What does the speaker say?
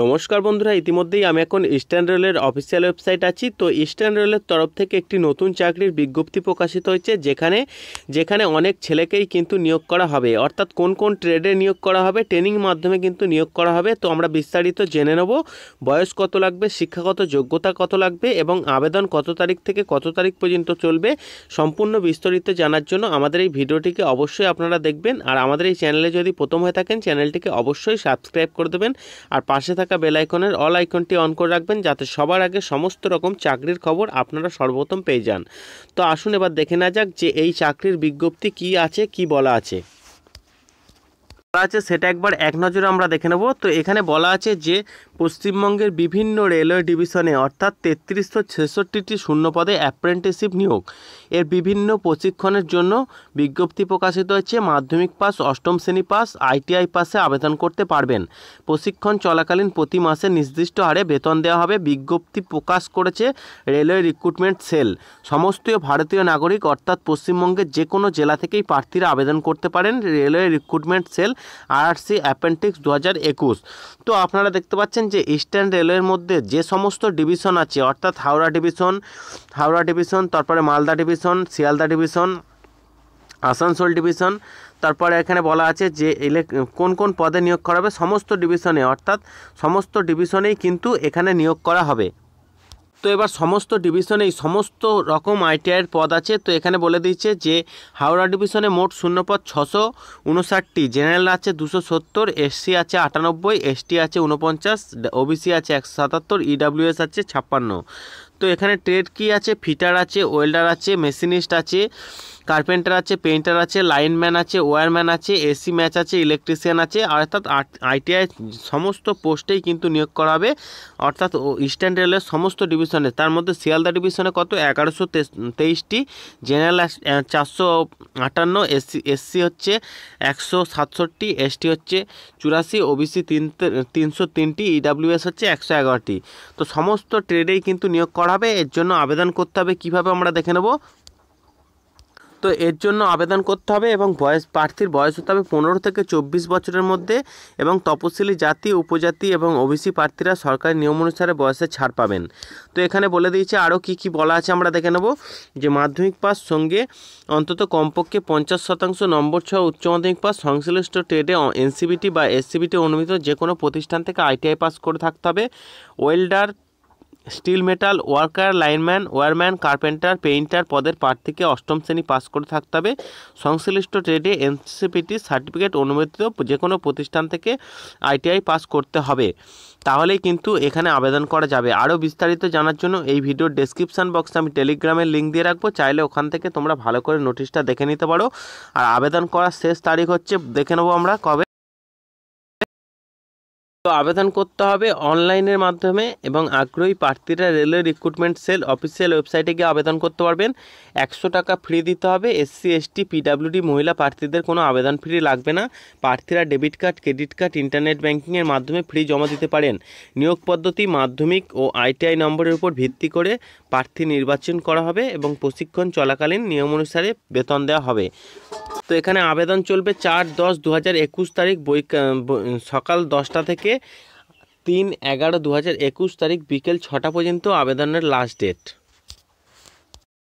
নমস্কার বন্ধুরা ইতিমধ্যেই আমি এখন ইস্টার্ন রেলের অফিসিয়াল ওয়েবসাইট আছি তো ইস্টার্ন রেলের তরফ থেকে একটি নতুন চাকরির বিজ্ঞপ্তি প্রকাশিত হয়েছে যেখানে যেখানে অনেক ছেলেকেই কিন্তু নিয়োগ করা হবে অর্থাৎ কোন কোন ট্রেডে নিয়োগ করা হবে ট্রেনিং মাধ্যমে কিন্তু নিয়োগ করা হবে তো আমরা বিস্তারিত জেনে নেব বয়স কত লাগবে শিক্ষাগত যোগ্যতা কত লাগবে এবং আবেদন কত তারিখ থেকে কত তারিখ পর্যন্ত চলবে সম্পূর্ণ বিস্তারিত জানার জন্য আমাদের এই ভিডিওটিকে অবশ্যই আপনারা দেখবেন আর আমাদের এই চ্যানেলে যদি প্রথম হয়ে থাকেন চ্যানেলটিকে অবশ্যই সাবস্ক্রাইব করে দেবেন আর পাশে থাকা থাকা বেল আইকনের অল আইকনটি অন করে রাখবেন যাতে সবার আগে সমস্ত রকম চাকরির খবর আপনারা সর্বপ্রথম পেয়ে যান তো আসুন এবার দেখে না যাক যে এই চাকরির বিজ্ঞপ্তি কি আছে কি বলা আছে বলা আছে সেটা একবার এক নজরে আমরা দেখে নেব তো এখানে বলা আছে যে পশ্চিমবঙ্গের বিভিন্ন রেলওয়ে ডিভিশনে অর্থাৎ তেত্রিশশো ছেষট্টিটি শূন্যপদে অ্যাপ্রেন্টিসশিপ নিয়োগ এর বিভিন্ন প্রশিক্ষণের জন্য বিজ্ঞপ্তি প্রকাশিত হয়েছে মাধ্যমিক পাস অষ্টম শ্রেণী পাস আইটিআই পাসে আবেদন করতে পারবেন প্রশিক্ষণ চলাকালীন প্রতি মাসে নির্দিষ্ট হারে বেতন দেওয়া হবে বিজ্ঞপ্তি প্রকাশ করেছে রেলওয়ে রিক্রুটমেন্ট সেল সমস্ত ভারতীয় নাগরিক অর্থাৎ পশ্চিমবঙ্গের যে কোনো জেলা থেকেই প্রার্থীরা আবেদন করতে পারেন railway recruitment cell RRC apprentices দু তো আপনারা দেখতে পাচ্ছেন যে ইস্টার্ন রেলওয়ের মধ্যে যে সমস্ত ডিভিশন আছে অর্থাৎ হাওড়া ডিভিশন হাওড়া ডিভিশন তারপরে Malda division Sealdah division Asansol division তারপরে এখানে বলা আছে যে ইলেক কোন কোন পদে নিয়োগ করা হবে সমস্ত ডিভিশনে অর্থাৎ সমস্ত ডিভিশনেই কিন্তু এখানে নিয়োগ করা হবে তো এবার সমস্ত ডিভিশনে এই সমস্ত রকম আইটিআইয়ের পদ আছে তো এখানে বলে দিচ্ছে যে হাওড়া ডিভিশনে মোট শূন্যপদ ছশো উনষাটটি জেনারেল আছে দুশো সত্তর এসসি আছে আটানব্বই এসটি আছে উনপঞ্চাশ ওবিসি আছে একশো সাতাত্তর ইডাব্লিউএস e আছে ছাপ্পান্ন তো এখানে ট্রেড কি আছে ফিটার আছে ওয়েল্ডার আছে মেশিনিস্ট আছে কার্পেন্টার আছে পেইন্টার আছে লাইনম্যান আছে ওয়্যারম্যান আছে এসি ম্যাচ আছে ইলেকট্রিশিয়ান আছে অর্থাৎ আইটিআই সমস্ত পোস্টেই কিন্তু নিয়োগ করা হবে অর্থাৎ ইস্টার্ন রেলের সমস্ত ডিভিশনে তার মধ্যে শিয়ালদা ডিভিশনে কত এগারোশো তেইশটি জেনারেল চারশো আটান্ন এসসি এসসি হচ্ছে একশো সাতষট্টি এসটি হচ্ছে চুরাশি ওবিসি তিন তিনশো তিনটি ইডাব্লিউএস হচ্ছে একশো এগারোটি তো সমস্ত ট্রেডেই কিন্তু নিয়োগ করা হবে এর জন্য আবেদন করতে হবে কীভাবে আমরা দেখে নেব তো এর জন্য আবেদন করতে হবে এবং বয়স প্রার্থীর বয়স হতে হবে পনেরো থেকে চব্বিশ বছরের মধ্যে এবং তপশিলি জাতি উপজাতি এবং ওবিসি প্রার্থীরা সরকারি নিয়ম অনুসারে বয়সে ছাড় পাবেন তো এখানে বলে দিয়েছে আরও কি কি বলা আছে আমরা দেখে নেব যে মাধ্যমিক পাস সঙ্গে অন্তত কমপক্ষে পঞ্চাশ শতাংশ নম্বর সহ উচ্চ মাধ্যমিক পাস সংশ্লিষ্ট ট্রেডে এনসিবিটি বা এসসিবিটি অনুমিত যে কোনো প্রতিষ্ঠান থেকে আইটিআই পাস করে থাকতে হবে welder steel metal worker lineman wireman carpenter painter পদের পাঠ থেকে অষ্টম শ্রেণী পাস করে থাকতে হবে সংশ্লিষ্ট ট্রেডে এনসিপিটি সার্টিফিকেট অনুমোদিত যে কোনো প্রতিষ্ঠান থেকে আইটিআই পাস করতে হবে তাহলেই কিন্তু এখানে আবেদন করা যাবে আরও বিস্তারিত জানার জন্য এই ভিডিওর ডেসক্রিপশান বক্সে আমি টেলিগ্রামের লিঙ্ক দিয়ে রাখবো চাইলে ওখান থেকে তোমরা ভালো করে নোটিশটা দেখে নিতে পারো আর আবেদন করার শেষ তারিখ হচ্ছে দেখে নেবো আমরা কবে তো আবেদন করতে হবে অনলাইনের মাধ্যমে এবং আগ্রহী প্রার্থীরা রেলওয়ে রিক্রুটমেন্ট সেল অফিসিয়াল ওয়েবসাইটে গিয়ে আবেদন করতে পারবেন একশো টাকা ফ্রি দিতে হবে এসসি এসটি পিডাব্লিউডি মহিলা প্রার্থীদের কোনো আবেদন ফ্রি লাগবে না প্রার্থীরা debit card credit card internet ব্যাঙ্কিংয়ের মাধ্যমে ফ্রি জমা দিতে পারেন নিয়োগ পদ্ধতি মাধ্যমিক ও আইটিআই নম্বরের উপর ভিত্তি করে প্রার্থী নির্বাচন করা হবে এবং প্রশিক্ষণ চলাকালীন নিয়ম অনুসারে বেতন দেওয়া হবে তো এখানে আবেদন চলবে চার দশ দু হাজার একুশ তারিখ বই সকাল দশটা থেকে তিন এগারো দু হাজার একুশ তারিখ বিকেল ছটা পর্যন্ত আবেদনের লাস্ট ডেট